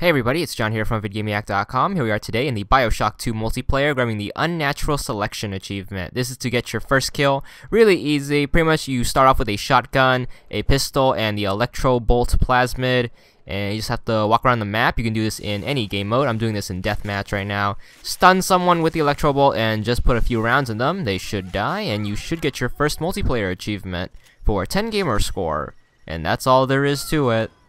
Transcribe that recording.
Hey everybody, it's John here from VidGamiac.com. Here we are today in the Bioshock 2 multiplayer, grabbing the Unnatural Selection achievement. This is to get your first kill. Really easy. Pretty much you start off with a shotgun, a pistol, and the Electro Bolt Plasmid. And you just have to walk around the map. You can do this in any game mode. I'm doing this in Deathmatch right now. Stun someone with the Electro Bolt and just put a few rounds in them. They should die, and you should get your first multiplayer achievement for 10 gamer score. And that's all there is to it.